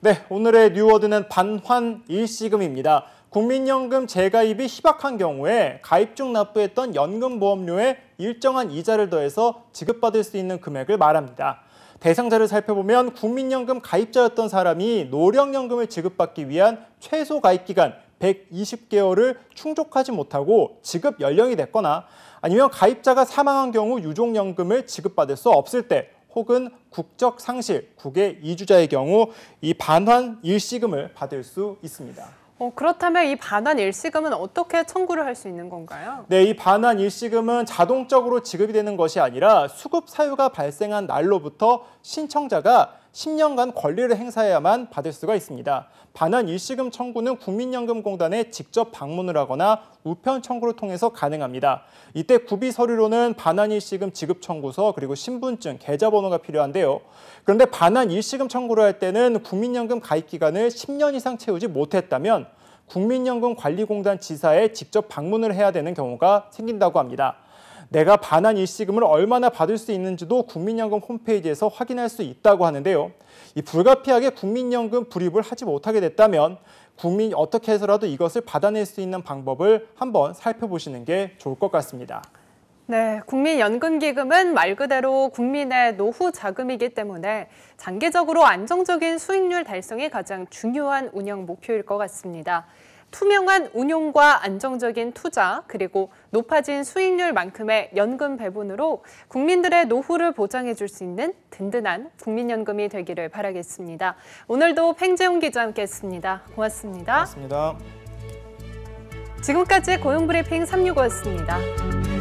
네, 오늘의 뉴워드는 반환 일시금입니다. 국민연금 재가입이 희박한 경우에 가입 중 납부했던 연금보험료에 일정한 이자를 더해서 지급받을 수 있는 금액을 말합니다. 대상자를 살펴보면 국민연금 가입자였던 사람이 노령연금을 지급받기 위한 최소 가입기간 120개월을 충족하지 못하고 지급 연령이 됐거나 아니면 가입자가 사망한 경우 유족연금을 지급받을 수 없을 때 혹은 국적 상실, 국외 이주자의 경우 이 반환 일시금을 받을 수 있습니다. 어, 그렇다면 이 반환 일시금은 어떻게 청구를 할 수 있는 건가요? 네, 이 반환 일시금은 자동적으로 지급이 되는 것이 아니라 수급 사유가 발생한 날로부터 신청자가 10년간 권리를 행사해야만 받을 수가 있습니다. 반환 일시금 청구는 국민연금공단에 직접 방문을 하거나 우편 청구를 통해서 가능합니다. 이때 구비 서류로는 반환 일시금 지급 청구서 그리고 신분증, 계좌번호가 필요한데요. 그런데 반환 일시금 청구를 할 때는 국민연금 가입 기간을 10년 이상 채우지 못했다면 국민연금관리공단 지사에 직접 방문을 해야 되는 경우가 생긴다고 합니다. 내가 반환 일시금을 얼마나 받을 수 있는지도 국민연금 홈페이지에서 확인할 수 있다고 하는데요. 이 불가피하게 국민연금 불입을 하지 못하게 됐다면 국민이 어떻게 해서라도 이것을 받아낼 수 있는 방법을 한번 살펴보시는 게 좋을 것 같습니다. 네, 국민연금기금은 말 그대로 국민의 노후 자금이기 때문에 장기적으로 안정적인 수익률 달성이 가장 중요한 운영 목표일 것 같습니다. 투명한 운용과 안정적인 투자 그리고 높아진 수익률만큼의 연금 배분으로 국민들의 노후를 보장해 줄 수 있는 든든한 국민연금이 되기를 바라겠습니다. 오늘도 팽재훈 기자 와 함께했습니다. 고맙습니다. 고맙습니다. 지금까지 고용브리핑 365였습니다.